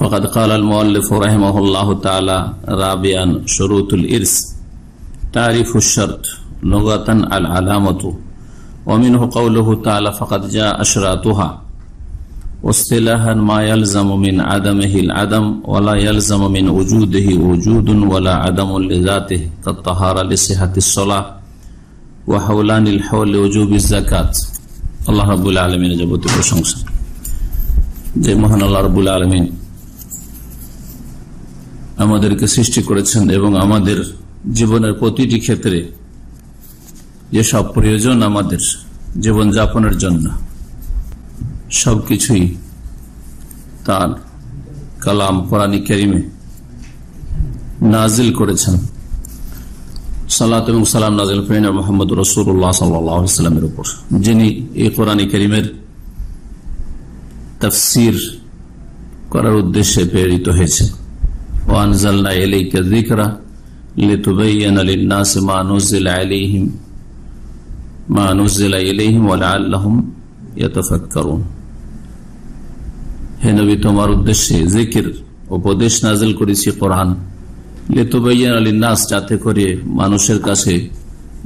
وقد قال المؤلف رحمه الله تعالى رابعا شروط الإرث تعريف الشرط لغة العلامة ومنه قوله تعالى فقد جاء أشراطها واصطلاحا ما يلزم من عدمه العدم ولا يلزم من وجوده وجود ولا عدم لذاته كالطهارة لصحة الصلاة وحولان الحول لوجوب الزكاة الله رب العالمين جبت প্রশংসা যে মহান আল্লাহ রবুল আলমিন আমাদেরকে সৃষ্টি করেছেন এবং আমাদের জীবনের প্রতিটি ক্ষেত্রে যেসব প্রয়োজন আমাদের জীবন যাপনের জন্য সবকিছুই তার কালাম পরাণী কেরিমে নাজিল করেছেন সালাত এবং সালাম নাজিল ফেন মোহাম্মদ রসুল্লাহ সাল্লামের উপর যিনি এই কোরআনী করিমের তফসির করার উদ্দেশ্যে প্রেরিত হয়েছে وأنزلنا إليك الذكرى لتبين للناس ما نزل عليهم ما نزل إليهم ولعلهم يتفكرون হে নবী তোমার উদ্দেশ্যে জিকির উপদেশ নাজিল করেছি কোরআন লেতুবাইয়ান আলী নাস যাতে করে মানুষের কাছে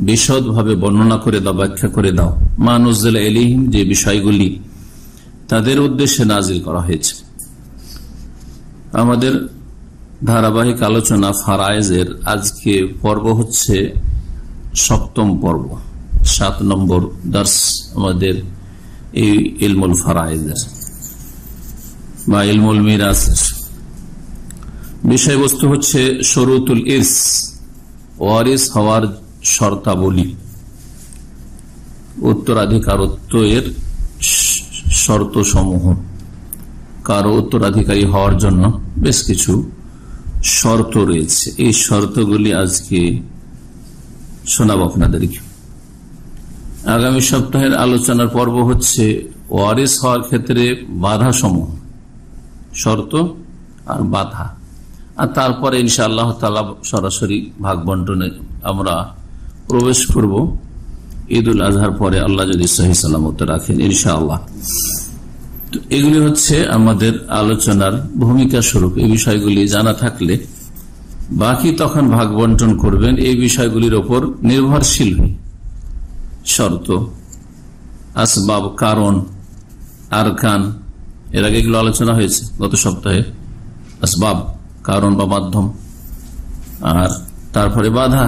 বিশদভাবে বর্ণনা করে দাও ব্যাখ্যা করে দাও মানুষজেল এলিহিম যে বিষয়গুলি তাদের উদ্দেশ্যে নাজিল করা হয়েছে আমাদের ধারাবাহিক আলোচনা ফারায়েজের আজকে পর্ব হচ্ছে সপ্তম পর্ব সাত নম্বর দার্স আমাদের এই ইলমুল ফারায়েজের বা ইলমুল মিরাজ বিষয়বস্তু হচ্ছে শরুতুল ইস ওয়ারিস হওয়ার শর্তাবলী উত্তরাধিকারত্ব এর সমূহ কারো উত্তরাধিকারী হওয়ার জন্য বেশ কিছু শর্ত রয়েছে এই শর্তগুলি আজকে শোনাব আপনাদেরকে আগামী সপ্তাহের আলোচনার পর্ব হচ্ছে ওয়ারিস হওয়ার ক্ষেত্রে বাধা সমূহ শর্ত আর বাধা আর তারপরে ইনশা আল্লাহ তালা সরাসরি ভাগ বন্টনে আমরা প্রবেশ করব ঈদ উল আজহার পরে আল্লাহ যদি সহি সালামত রাখেন ইনশা আল্লাহ এগুলি হচ্ছে আমাদের আলোচনার ভূমিকা স্বরূপ এই বিষয়গুলি জানা থাকলে বাকি তখন ভাগ বন্টন করবেন এই বিষয়গুলির ওপর নির্ভরশীল শর্ত আসবাব কারণ আর কান এর আগে এগুলো আলোচনা হয়েছে গত সপ্তাহে আসবাব কারণ বা মাধ্যম আর তারপরে বাধা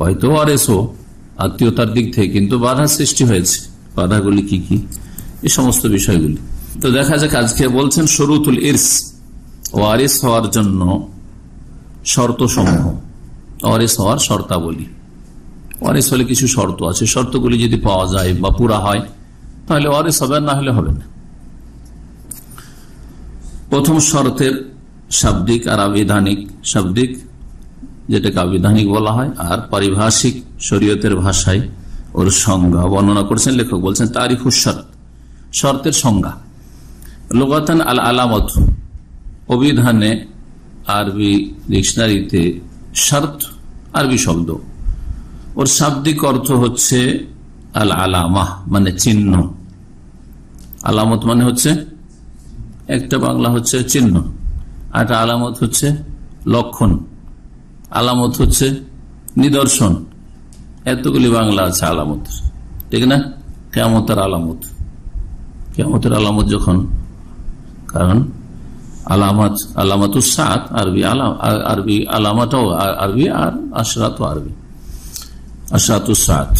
হয়তো আর এসো আত্মীয়তার দিক থেকে কিন্তু বাধা সৃষ্টি হয়েছে বাধাগুলি কি কি এই সমস্ত বিষয়গুলি তো দেখা যাক আজকে বলছেন শরুতুল ইরস ওয়ারিস হওয়ার জন্য শর্ত সমূহ ওয়ারিস হওয়ার শর্তাবলী ওয়ারিস হলে কিছু শর্ত আছে শর্তগুলি যদি পাওয়া যায় বা পুরা হয় তাহলে ওয়ারিস হবে না হলে হবে না প্রথম শর্তের শাব্দিক আর আবিধানিক শাব্দিক যেটাকে আবিধানিক বলা হয় আর পারিভাষিক শরীয়তের ভাষায় ওর সংজ্ঞা বর্ণনা করছেন লেখক বলছেন তারিখ শর্ত শর্তের সংজ্ঞা লোকাতন আল আলামত অভিধানে আরবি ডিকশনারিতে শর্ত আরবি শব্দ ওর শাব্দিক অর্থ হচ্ছে আল আলামাহ মানে চিহ্ন আলামত মানে হচ্ছে একটা বাংলা হচ্ছে চিহ্ন আর আলামত হচ্ছে লক্ষণ আলামত হচ্ছে নিদর্শন এতগুলি বাংলা আছে আলামত ঠিক না কেমতার আলামত কেমতের আলামত যখন কারণ আলামত সাত আরবি আলাম আরবি আলামাটাও আরবি আর আশরাত আরবি আশরাতুসাত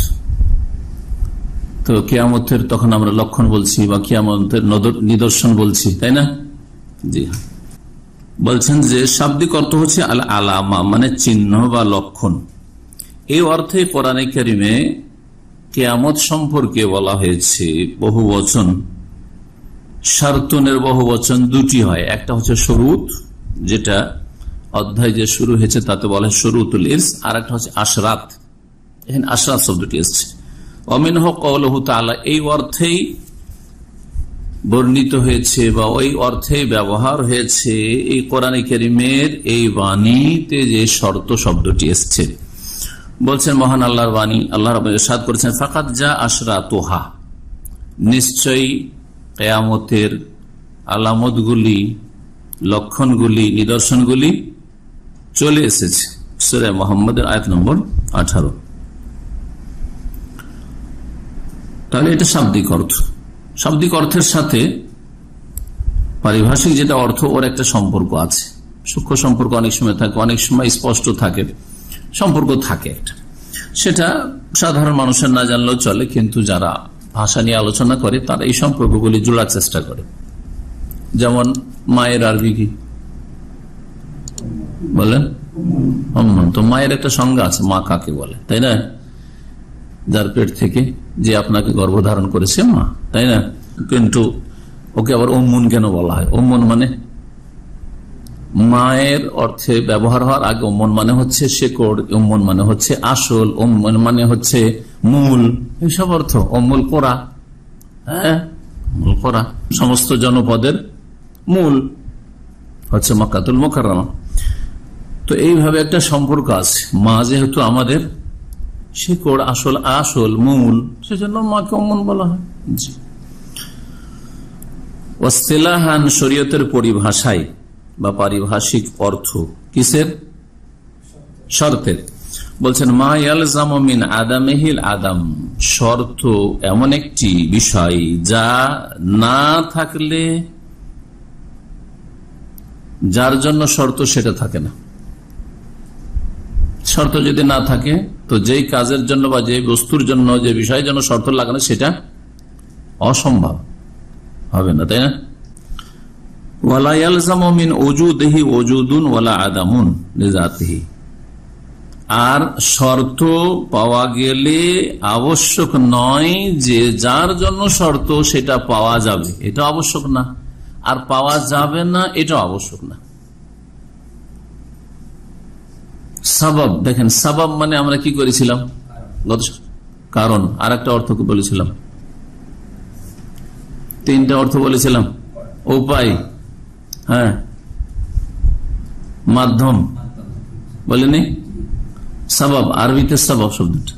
তো কেয়ামতের তখন আমরা লক্ষণ বলছি বা কেয়ামতের নিদর্শন বলছি তাই না জি হ্যাঁ। বলছেন যে শাব্দিক অর্থ হচ্ছে আল আলামা মানে চিহ্ন বা লক্ষণ এই অর্থে কোরআনে কারিমে কেয়ামত সম্পর্কে বলা হয়েছে বহু বচন সার্তনের বহু বচন দুটি হয় একটা হচ্ছে সরুত যেটা অধ্যায় যে শুরু হয়েছে তাতে বলে হয় সরুতুল ইস আর একটা হচ্ছে আশরাত এখানে আশরাত শব্দটি এসছে অমিন হক তালা এই অর্থেই বর্ণিত হয়েছে বা ওই অর্থে ব্যবহার হয়েছে এই কোরআনে করিমের এই বাণীতে যে শর্ত শব্দটি এসছে বলছেন মহান আল্লাহর বাণী আল্লাহ সাদ করেছেন ফাকাত যা আশরা তোহা নিশ্চয়ই কেয়ামতের আলামতগুলি লক্ষণগুলি নিদর্শনগুলি চলে এসেছে সুরে মোহাম্মদের আয়ত নম্বর আঠারো তাহলে এটা শাব্দিক অর্থ শাব্দিক অর্থের সাথে পারিভাষিক যেটা অর্থ ওর একটা সম্পর্ক আছে সূক্ষ্ম সম্পর্ক অনেক সময় থাকে অনেক সময় স্পষ্ট থাকে সম্পর্ক থাকে একটা সেটা সাধারণ মানুষের না জানলেও চলে কিন্তু যারা ভাষা নিয়ে আলোচনা করে তারা এই সম্পর্কগুলি জোড়ার চেষ্টা করে যেমন মায়ের আরবি কি বলেন তো মায়ের একটা সংজ্ঞা আছে মা কাকে বলে তাই না যার পেট থেকে যে আপনাকে গর্ভধারণ করেছে মা তাই না কিন্তু ওকে আবার অম্মুন কেন বলা হয় অম্মুন মানে মায়ের অর্থে ব্যবহার হওয়ার আগে অমন মানে হচ্ছে শেকড় অমন মানে হচ্ছে আসল ওমন মানে হচ্ছে মূল এইসব অর্থ অমল করা হ্যাঁ সমস্ত জনপদের মূল হচ্ছে মকাতুল মোকারমা তো এইভাবে একটা সম্পর্ক আছে মা যেহেতু আমাদের শিকড় আসল আসল মূল সেজন্য মাকে অমন বলা হয় জি অস্তেলাহান শরীয়তের পরিভাষায় বা পারিভাষিক অর্থ কিসের শর্তের বলছেন মা ইয়ালজামিন আদামেহিল আদাম শর্ত এমন একটি বিষয় যা না থাকলে যার জন্য শর্ত সেটা থাকে না শর্ত যদি না থাকে তো যেই কাজের জন্য বা যে বস্তুর জন্য যে বিষয়ের জন্য শর্ত লাগানো সেটা অসম্ভব হবে না তাই না আর শর্ত পাওয়া গেলে আবশ্যক নয় যে যার জন্য শর্ত সেটা পাওয়া যাবে এটা আবশ্যক না আর পাওয়া যাবে না এটা আবশ্যক না সবাব দেখেন সবাব মানে আমরা কি করেছিলাম গত কারণ আর একটা অর্থ বলেছিলাম তিনটা অর্থ বলেছিলাম উপায় হ্যাঁ মাধ্যম বলেনি সাবাব আরবিতে সাবাব শব্দটা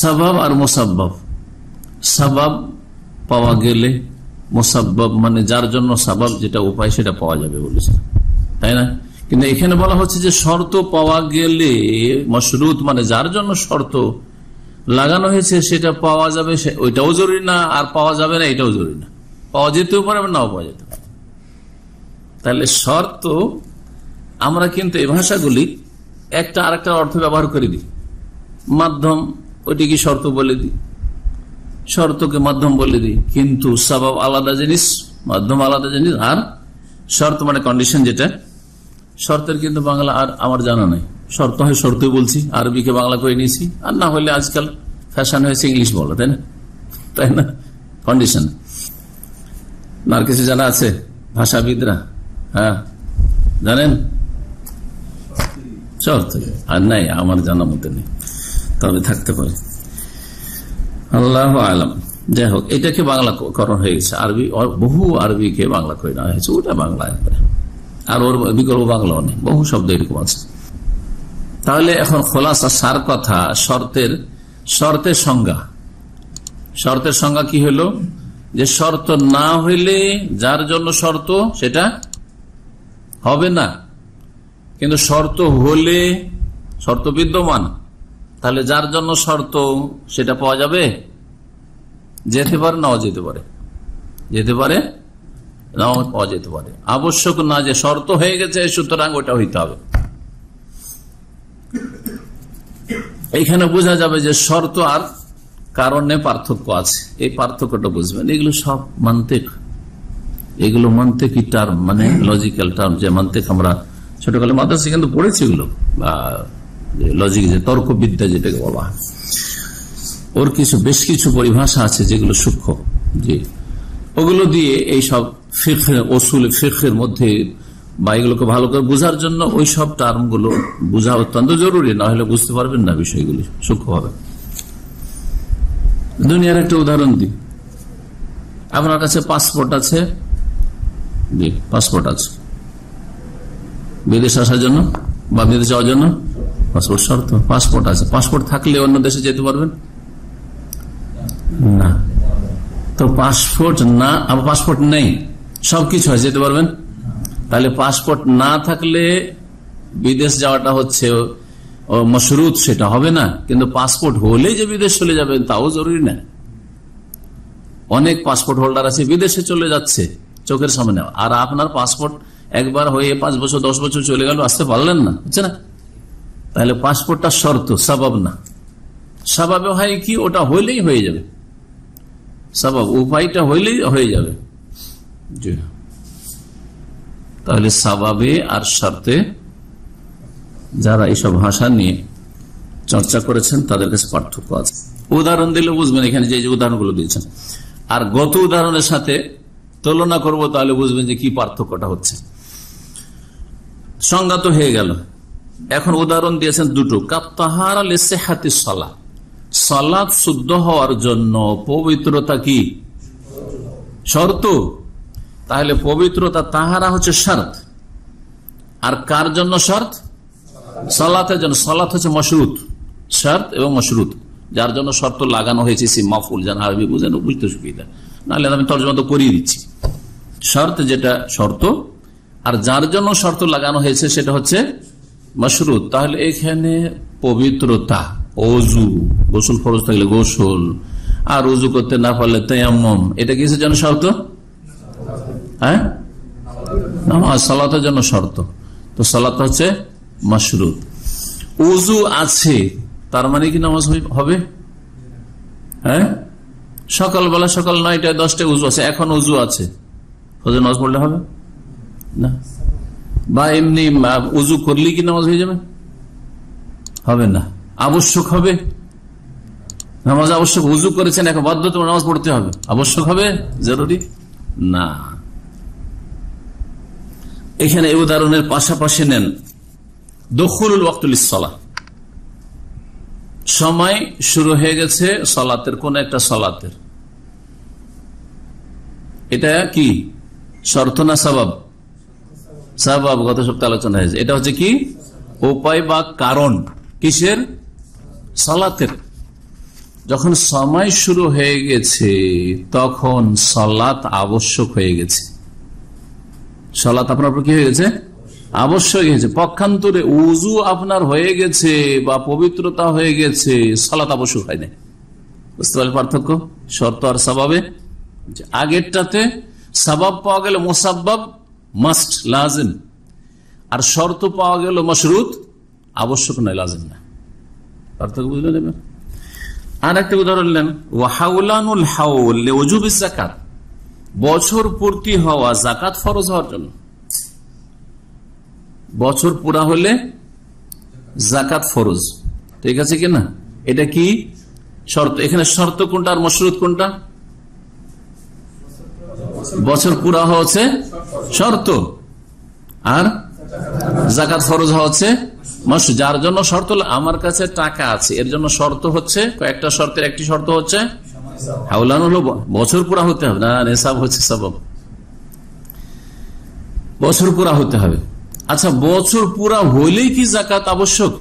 সাবাব আর মোসাব্বাব সাবাব পাওয়া গেলে মোসাব্বাব মানে যার জন্য সাবাব যেটা উপায় সেটা পাওয়া যাবে বলেছে তাই না কিন্তু এখানে বলা হচ্ছে যে শর্ত পাওয়া গেলে মশরুত মানে যার জন্য শর্ত লাগানো হয়েছে সেটা পাওয়া যাবে ওইটাও জরুরি না আর পাওয়া যাবে না এটাও জরুরি না পাওয়া যেতেও পারে নাও পাওয়া যেতে পারে তাহলে শর্ত আমরা কিন্তু এই ভাষাগুলি একটা আর একটা অর্থ ব্যবহার করে দিই মাধ্যম ওইটিকে শর্ত বলে দিই শর্তকে মাধ্যম বলে দিই কিন্তু স্বভাব আলাদা জিনিস মাধ্যম আলাদা জিনিস আর শর্ত মানে কন্ডিশন যেটা শর্তের কিন্তু বাংলা আর আমার জানা নাই শর্ত হয় শর্ত বলছি আরবিকে বাংলা করে নিয়েছি আর না হলে আজকাল ফ্যাশন হয়েছে ইংলিশ বলো তাই না তাই না কন্ডিশন আর কিছু জানা আছে ভাষাবিদরা হ্যাঁ। জানেন শহর থেকে আর নাই আমার জানা মতে নেই তবে থাকতে পারে আল্লাহ আলম যাই হোক এটাকে বাংলা করণ হয়ে গেছে আরবি বহু আরবিকে বাংলা করে নেওয়া হয়েছে ওটা বাংলা একবারে আর ওর বিকল্প বাংলা অনেক বহু শব্দ এরকম আছে তাহলে এখন খোলাসা সার কথা শর্তের শর্তের সংজ্ঞা শর্তের সংজ্ঞা কি হলো যে শর্ত না হইলে যার জন্য শর্ত সেটা হবে না কিন্তু শর্ত হলে শর্ত বিদ্যমান তাহলে যার জন্য শর্ত সেটা পাওয়া যাবে যেতে পারে নাও যেতে পারে যেতে পারে নাও পাওয়া যেতে পারে আবশ্যক না যে শর্ত হয়ে গেছে সুতরাং ওটা হইতে হবে এখানে বোঝা যাবে যে শর্ত আর কারণে পার্থক্য আছে এই পার্থক্যটা বুঝবেন এগুলো সব মানতে এগুলো মানতে কি টার্ম মানে লজিক্যাল টার্ম যে মানতে আমরা ছোটকালে মাদ্রাসে কিন্তু পড়েছি এগুলো লজিক যে তর্ক বিদ্যা যেটাকে বলা হয় ওর কিছু বেশ কিছু পরিভাষা আছে যেগুলো সূক্ষ্ম জি ওগুলো দিয়ে এই সব ফিরফের ওসুল ফিরফের মধ্যে বা এগুলোকে ভালো করে বোঝার জন্য ওই সব টার্ম গুলো বোঝা অত্যন্ত জরুরি না হলে বুঝতে পারবেন না বিষয়গুলি সূক্ষ্মভাবে দুনিয়ার একটা উদাহরণ দি আপনার কাছে পাসপোর্ট আছে পাসপোর্ট আছে বিদেশ আসার জন্য বা বিদেশ যাওয়ার জন্য পাসপোর্ট শর্ত পাসপোর্ট আছে পাসপোর্ট থাকলে অন্য দেশে যেতে পারবেন না তো পাসপোর্ট না আবার পাসপোর্ট নেই সবকিছু হয় যেতে পারবেন তাহলে পাসপোর্ট না থাকলে বিদেশ যাওয়াটা হচ্ছে মশরুত সেটা হবে না কিন্তু পাসপোর্ট হলে যে বিদেশ চলে যাবেন তাও জরুরি না অনেক পাসপোর্ট হোল্ডার আছে বিদেশে চলে যাচ্ছে চোখের সামনে আর আপনার পাসপোর্ট একবার হয়ে পাঁচ বছর দশ বছর চলে গেল আসতে পারলেন না বুঝছে না তাহলে পাসপোর্টটা শর্ত স্বভাব না স্বভাবে হয় কি ওটা হইলেই হয়ে যাবে স্বভাব উপায়টা হইলেই হয়ে যাবে তাহলে স্বভাবে আর শর্তে যারা এইসব ভাষা নিয়ে চর্চা করেছেন তাদের কাছে পার্থক্য আছে উদাহরণ দিলে বুঝবেন এখানে যে উদাহরণগুলো দিয়েছেন আর গত উদাহরণের সাথে তুলনা করব তাহলে বুঝবেন যে কি পার্থক্যটা হচ্ছে সংজ্ঞা তো হয়ে গেল এখন উদাহরণ দিয়েছেন দুটো কাপ্তাহার হাতি সলা শুদ্ধ হওয়ার জন্য পবিত্রতা কি শর্ত তাহলে পবিত্রতা তাহারা হচ্ছে শর্ত আর কার জন্য শর্ত সলাতের জন্য সলাত হচ্ছে মশরুত শর্ত এবং মশরুত যার জন্য শর্ত লাগানো হয়েছে সে মাফুল যেন আরবি বুঝেন বুঝতে সুবিধা নাহলে আমি তর্জমা তো করিয়ে দিচ্ছি শর্ত যেটা শর্ত আর যার জন্য শর্ত লাগানো হয়েছে সেটা হচ্ছে মশরুদ তাহলে এখানে পবিত্রতা অজু গোসল ফরজ থাকলে গোসল আর উজু করতে না পারলে তেয়াম্মম এটা কিসের জন্য শর্ত হ্যাঁ সালাতের জন্য শর্ত তো সালাত হচ্ছে মাসরুদ উজু আছে তার মানে কি নামাজ হবে হ্যাঁ সকালবেলা সকাল নয়টায় দশটায় উজু আছে এখন উজু আছে ফজর নামাজ পড়লে হবে না বা এমনি উজু করলেই কি নামাজ হয়ে যাবে হবে না আবশ্যক হবে নামাজ আবশ্যক উজু করেছেন এখন বাধ্য তোমার নামাজ পড়তে হবে আবশ্যক হবে জরুরি না এখানে এ উদাহরণের পাশাপাশি নেন দখুল ওয়াক্তুল ইসলা সময় শুরু হয়ে গেছে সলাতের কোন একটা সলাতের এটা কি শর্ত না স্বভাব স্বভাব গত সপ্তাহে আলোচনা হয়েছে এটা হচ্ছে কি উপায় বা কারণ কিসের সলাতের যখন সময় শুরু হয়ে গেছে তখন সলাত আবশ্যক হয়ে গেছে সলাত আপনার উপর কি হয়ে গেছে আবশ্যক হয়েছে পক্ষান্তরে উজু আপনার হয়ে গেছে বা পবিত্রতা হয়ে গেছে সলাত আবশ্যক হয় না বুঝতে পারলে পার্থক্য শর্ত আর স্বভাবে আগেরটাতে সাবাব পাওয়া গেল মোসাব্বাব মাস্ট লাজেম আর শর্ত পাওয়া গেল মশরুত আবশ্যক নয় লাজেম না পার্থক্য বুঝলেন এবার আর একটা উদাহরণ নিলেন ওয়াহাউলানুল হাউল অজুব জাকাত বছর পূর্তি হওয়া জাকাত ফরজ হওয়ার জন্য বছর পুরা হলে জাকাত ফরজ ঠিক আছে কিনা এটা কি শর্ত এখানে শর্ত কোনটা আর মশরুত কোনটা বছর পুরা হচ্ছে শর্ত আর জাকাত ফরজ হচ্ছে যার জন্য শর্ত আমার কাছে টাকা আছে এর জন্য শর্ত হচ্ছে কয়েকটা শর্তের একটি শর্ত হচ্ছে হাউলান হলো বছর পুরা হতে হবে না নেশাব হচ্ছে সবব বছর পুরা হতে হবে আচ্ছা বছর পুরা হইলেই কি জাকাত আবশ্যক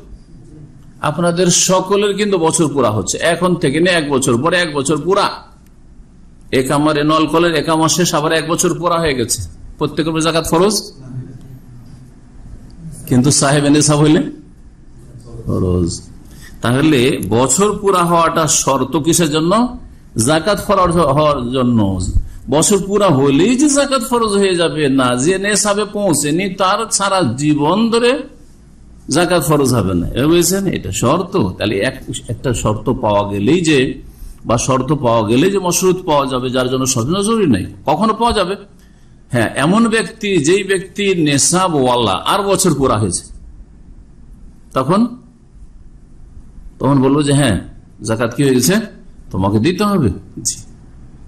আপনাদের সকলের কিন্তু বছর পুরা হচ্ছে এখন থেকে না এক বছর পরে এক বছর পুরা একামারে নলকলের এক শেষ আবার এক বছর পড়া হয়ে গেছে প্রত্যেকের জাকাত ফরজ কিন্তু সাহেব এনেসা হইলে তাহলে বছর পুরা হওয়াটা শর্ত কিসের জন্য জাকাত ফরজ হওয়ার জন্য বছর পুরা হলেই যে জাকাত ফরজ হয়ে যাবে না যে নেশাবে পৌঁছেনি তার সারা জীবন ধরে জাকাত ফরজ হবে না বুঝেছেন এটা শর্ত তাহলে একটা শর্ত পাওয়া গেলেই যে বা শর্ত পাওয়া গেলে যে মশরুত পাওয়া যাবে যার জন্য স্বজন জরুরি নাই কখনো পাওয়া যাবে হ্যাঁ এমন ব্যক্তি যেই ব্যক্তি নেশাব ওয়াল্লা আর বছর পুরা হয়েছে তখন তখন বললো যে হ্যাঁ জাকাত কি হয়ে গেছে তোমাকে দিতে হবে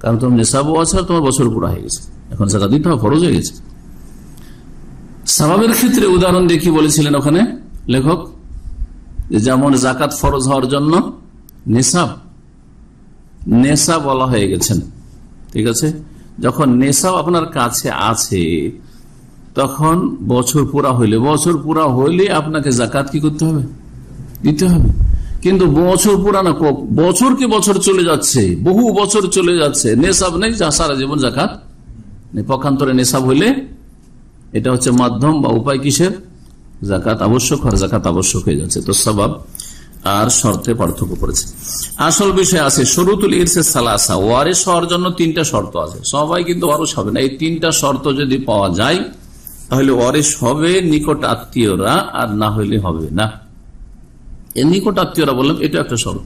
কারণ তোমার নেশাব আছে তোমার বছর পুরা হয়ে গেছে এখন জাকাত দিতে হবে খরচ হয়ে গেছে স্বভাবের ক্ষেত্রে উদাহরণ দেখি বলেছিলেন ওখানে লেখক যেমন জাকাত ফরজ হওয়ার জন্য নেশাব নেশা বলা হয়ে গেছেন ঠিক আছে যখন নেশাও আপনার কাছে আছে তখন বছর পুরা হইলে বছর পুরা হইলে আপনাকে জাকাত কি করতে হবে দিতে হবে কিন্তু বছর পুরানো বছর কি বছর চলে যাচ্ছে বহু বছর চলে যাচ্ছে নেশাব নেই যা সারা জীবন জাকাত পক্ষান্তরে নেশাব হইলে এটা হচ্ছে মাধ্যম বা উপায় কিসের জাকাত আবশ্যক আর জাকাত আবশ্যক হয়ে যাচ্ছে তো স্বভাব আর শর্তে পার্থক্য করেছে আসল বিষয় আছে শরুতুল ইরসে সালাসা ওয়ারেস হওয়ার জন্য তিনটা শর্ত আছে সবাই কিন্তু ওয়ারস হবে না এই তিনটা শর্ত যদি পাওয়া যায় তাহলে ওয়ারেস হবে নিকট আত্মীয়রা আর না হইলে হবে না নিকট আত্মীয়রা বললাম এটা একটা শর্ত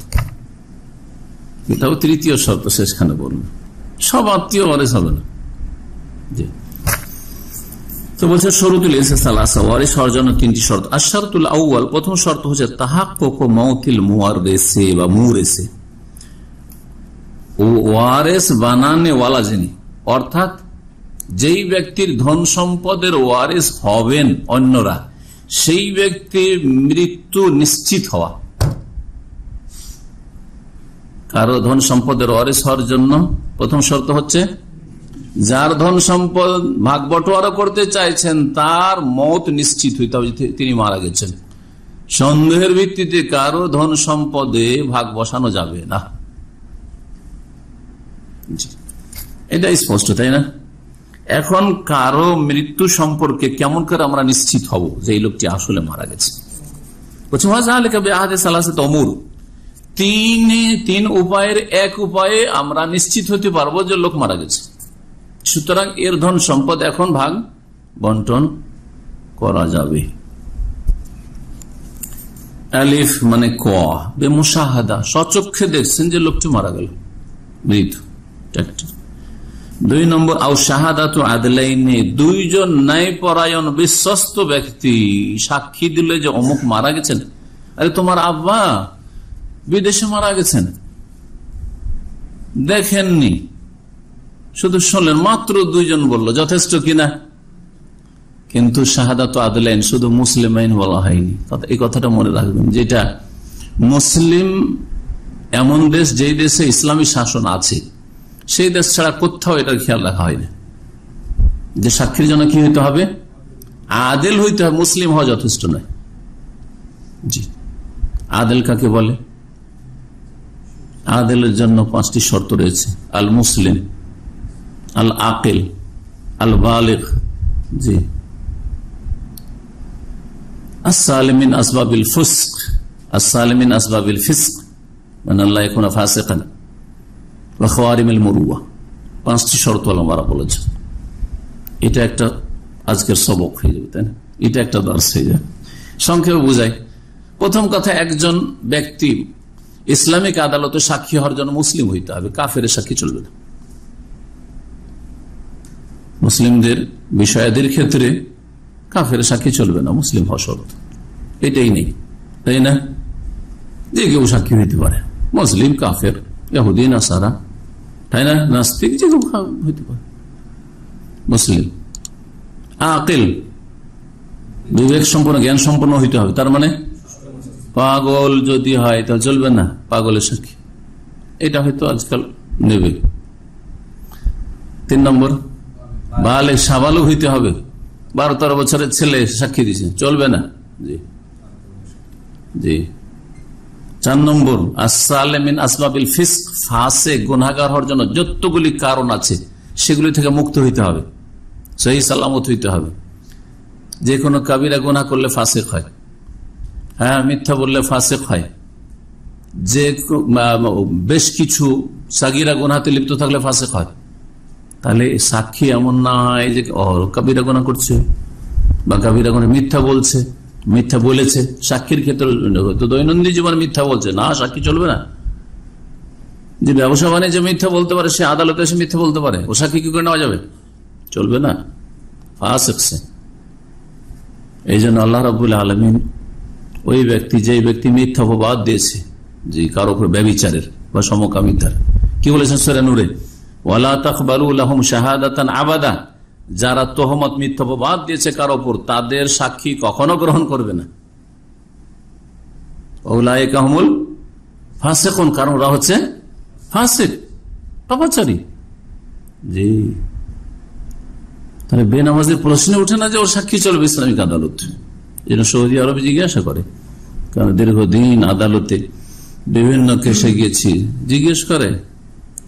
এটাও তৃতীয় শর্ত শেষখানে বললাম সব আত্মীয় ওয়ারেস হবে না জি তো বলছে শরতুল সরজন তিনটি শর্ত আর শরতুল আউ্বাল প্রথম শর্ত হচ্ছে তাহাক্ক মৌতিল মুয়ার রেসে বা মুরেসে ওয়ারেস বানানে ওয়ালা যিনি অর্থাৎ যেই ব্যক্তির ধন সম্পদের ওয়ারেস হবেন অন্যরা সেই ব্যক্তির মৃত্যু নিশ্চিত হওয়া কারো ধন সম্পদের ওয়ারেস হওয়ার জন্য প্রথম শর্ত হচ্ছে যার ধন সম্পদ ভাগ বটোয়ারা করতে চাইছেন তার মত নিশ্চিত হইতে হবে তিনি মারা গেছেন সন্দেহের ভিত্তিতে কারো ধন সম্পদে ভাগ বসানো যাবে না এটা স্পষ্ট তাই না এখন কারো মৃত্যু সম্পর্কে কেমন করে আমরা নিশ্চিত হব যে এই লোকটি আসলে মারা গেছে তিন তিন উপায়ের এক উপায়ে আমরা নিশ্চিত হতে পারবো যে লোক মারা গেছে সুতরাং এর ধন সম্পদ এখন ভাগ বন্টন করা যাবে মানে ক সচক্ষে দেখছেন যে লোকটি মারা গেল দুই নম্বর দুইজন ন্যায় পরায়ণ বিশ্বস্ত ব্যক্তি সাক্ষী দিলে যে অমুক মারা গেছেন আরে তোমার আব্বা বিদেশে মারা গেছেন দেখেননি শুধু শুনলেন মাত্র দুইজন বলল যথেষ্ট কিনা কিন্তু শাহাদাত আদলেন শুধু মুসলিম আইন বলা হয়নি এই কথাটা মনে রাখবেন যেটা মুসলিম এমন দেশ যেই দেশে ইসলামী শাসন আছে সেই দেশ ছাড়া কোথাও এটার খেয়াল রাখা হয়নি যে সাক্ষীর জন্য কি হইতে হবে আদেল হইতে হবে মুসলিম হওয়া যথেষ্ট নয় জি আদেল কাকে বলে আদেলের জন্য পাঁচটি শর্ত রয়েছে আল মুসলিম আল আকিল আল বালিক জি আসালিমিন আসবাবিল ফুস্ক আসালিমিন আসবাবিল ফিস্ক মানে আল্লাহ এখন ফাঁসে বা খোয়ারিমিল মরুয়া পাঁচটি শর্ত আলমারা বলেছে এটা একটা আজকের সবক হয়ে যাবে তাই না এটা একটা দর্শ হয়ে যাবে সংক্ষেপে বুঝাই প্রথম কথা একজন ব্যক্তি ইসলামিক আদালতে সাক্ষী হওয়ার জন্য মুসলিম হইতে হবে কাফের সাক্ষী চলবে না মুসলিমদের বিষয়াদের ক্ষেত্রে কাফের সাক্ষী চলবে না মুসলিম হওয়া এটাই নেই তাই না যে কেউ সাক্ষী হইতে পারে মুসলিম কাফের ইহুদি আসারা তাই না নাস্তিক যে কেউ হইতে পারে মুসলিম আকেল বিবেক সম্পন্ন জ্ঞান সম্পন্ন হইতে হবে তার মানে পাগল যদি হয় তা চলবে না পাগলের সাক্ষী এটা হয়তো আজকাল নেবে তিন নম্বর বালে সাবালু হইতে হবে বারো তেরো বছরের ছেলে সাক্ষী দিচ্ছে চলবে না জি জি চার নম্বর আসালেমিন আসবাবিল ফিস্ক ফাঁসে গুনাগার হওয়ার জন্য যতগুলি কারণ আছে সেগুলি থেকে মুক্ত হইতে হবে সহি সালামত হইতে হবে যে কোনো কাবিরা গুনা করলে ফাঁসেক হয় হ্যাঁ মিথ্যা বললে ফাঁসেক হয় যে বেশ কিছু সাগিরা গুনাতে লিপ্ত থাকলে ফাঁসে হয় তাহলে সাক্ষী এমন না হয় যে কাবিরা গোনা করছে বা কাবিরা গোনা মিথ্যা বলছে মিথ্যা বলেছে সাক্ষীর ক্ষেত্রে তো দৈনন্দিন জীবনে মিথ্যা বলছে না সাক্ষী চলবে না যে ব্যবসা বাণিজ্য মিথ্যা বলতে পারে সে আদালতে এসে মিথ্যা বলতে পারে ও সাক্ষী কি করে নেওয়া যাবে চলবে না ফাঁসে এই জন্য আল্লাহ রবুল আলমিন ওই ব্যক্তি যে ব্যক্তি মিথ্যা অপবাদ দিয়েছে যে কারো উপর ব্যবিচারের বা সমকামিতার কি বলেছেন সোরেনুরে ওয়ালা আহম শাহাদাতান আবাদা যারা তোহমত মিথ্যপবাদ দিয়েছে কার ওপর তাদের সাক্ষী কখনো গ্রহণ করবে না ওলায় কাহমুল কোন কারণ ওরা হচ্ছে ফাঁসের পাপাচারী জি তাহলে বেনামাজের প্রশ্নে উঠে না যে ওর সাক্ষী চলবে ইসলামিক আদালত যেন সৌদি আরবে জিজ্ঞাসা করে কারণ দীর্ঘদিন আদালতে বিভিন্ন কেসে গিয়েছি জিজ্ঞেস করে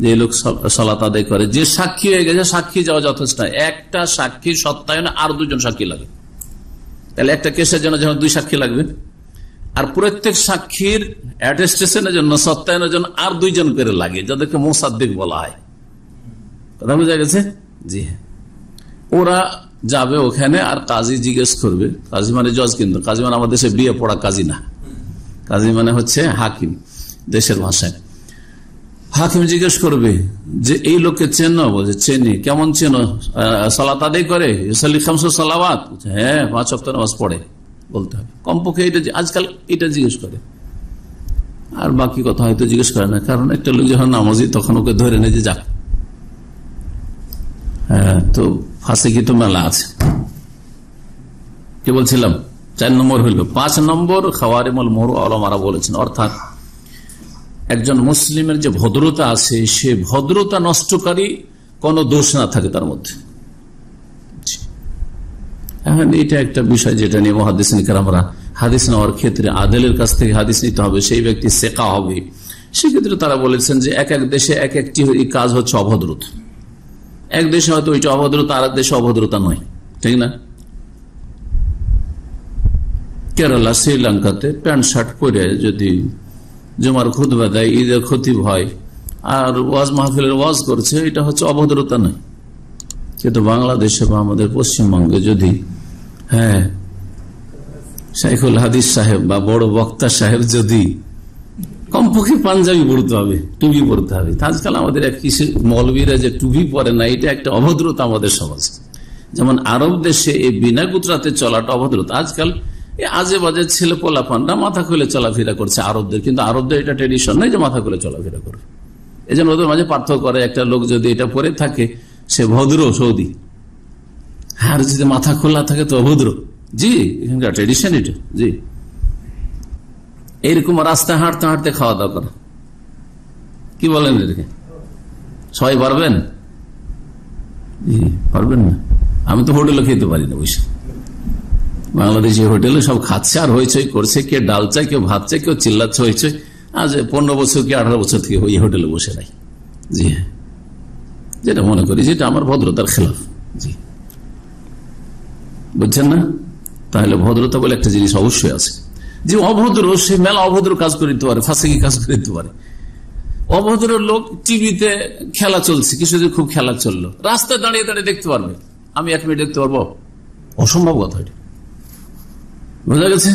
যে লোক সলাত আদায় করে যে সাক্ষী হয়ে গেছে সাক্ষী যাওয়া যথেষ্ট একটা সাক্ষী সত্যায়নে আর দুজন সাক্ষী লাগে তাহলে একটা কেসের জন্য যেন দুই সাক্ষী লাগবে আর প্রত্যেক সাক্ষীর অ্যাটেস্টেশনের জন্য সত্যায়নের জন্য আর দুইজন করে লাগে যাদেরকে মোসাদ্দিক বলা হয় কথা বোঝা গেছে জি ওরা যাবে ওখানে আর কাজী জিজ্ঞেস করবে কাজী মানে জজ কিন্তু কাজী মানে আমাদের দেশে বিয়ে পড়া কাজী না কাজী মানে হচ্ছে হাকিম দেশের ভাষায় হাকিম জিজ্ঞেস করবে যে এই লোককে চেন বলছে চেনি কেমন চেন সালাত আদায় করে সালাবাত হ্যাঁ পাঁচ অক্ট নামাজ পড়ে বলতে হবে কমপক্ষে এটা আজকাল এটা জিজ্ঞেস করে আর বাকি কথা হয়তো জিজ্ঞেস করে না কারণ একটা লোক যখন নামাজি তখন ওকে ধরে নেই যে যাক হ্যাঁ, তো ফাঁসে কি তো মেলা আছে কে বলছিলাম চার নম্বর হইল পাঁচ নম্বর খাওয়ারিমল মোর আলমারা বলেছেন অর্থাৎ একজন মুসলিমের যে ভদ্রতা আছে সে ভদ্রতা নষ্টকারী কোন দোষ না থাকে তার মধ্যে এটা একটা বিষয় যেটা নিয়ে মহাদিস আমরা হাদিস নেওয়ার ক্ষেত্রে আদেলের কাছ থেকে হাদিস নিতে হবে সেই ব্যক্তি সেকা হবে সেক্ষেত্রে তারা বলেছেন যে এক এক দেশে এক একটি কাজ হচ্ছে অভদ্রতা এক দেশে হয়তো ওইটা অভদ্রতা আর দেশে অভদ্রতা নয় ঠিক না কেরালা শ্রীলঙ্কাতে প্যান্ট শার্ট পরে যদি জমার খুদবা দেয় ঈদের ক্ষতি হয় আর ওয়াজ মাহফিলের ওয়াজ করছে এটা হচ্ছে অভদ্রতা নয় কিন্তু বাংলাদেশে বা আমাদের পশ্চিমবঙ্গে যদি হ্যাঁ শাইখুল হাদিস সাহেব বা বড় বক্তা সাহেব যদি কমপক্ষে পাঞ্জাবি পড়তে হবে টুপি পড়তে হবে আজকাল আমাদের এক কিছু মলবীরা যে টুপি পরে না এটা একটা অভদ্রতা আমাদের সমাজ যেমন আরব দেশে এই বিনা গুতরাতে চলাটা অভদ্রতা আজকাল আজে বাজে ছেলে পোলাপানরা মাথা খুলে চলাফেরা করছে আরবদের কিন্তু আরবদের এটা ট্রেডিশন নয় যে মাথা খুলে চলাফেরা করবে এই জন্য ওদের মাঝে পার্থক্য করে একটা লোক যদি এটা পরে থাকে সে ভদ্র সৌদি আর যদি মাথা খোলা থাকে তো অভদ্র জি এখানকার ট্রেডিশন এটা জি এইরকম রাস্তা হাঁটতে হাঁটতে খাওয়া দাওয়া করা কি বলেন এদেরকে সবাই পারবেন পারবেন না আমি তো হোটেলে খেতে পারি না বৈশাখ বাংলাদেশি হোটেলে সব খাচ্ছে আর হয়েছে করছে কেউ চায় কেউ ভাবছে কেউ চিল্লাচ্ছে হয়েছে আজ পনেরো বছর কি আঠারো বছর থেকে ওই হোটেলে বসে নাই জি হ্যাঁ যেটা মনে করি যেটা আমার ভদ্রতার খেলাফ জি বুঝছেন না তাহলে ভদ্রতা বলে একটা জিনিস অবশ্যই আছে যে অভদ্র সে মেলা অভদ্র কাজ করে দিতে পারে ফাঁসে কাজ করে দিতে পারে অভদ্র লোক টিভিতে খেলা চলছে কিছুদিন খুব খেলা চললো রাস্তায় দাঁড়িয়ে দাঁড়িয়ে দেখতে পারবে আমি এক মিনিট দেখতে পারবো অসম্ভব কথা এটা বোঝা গেছে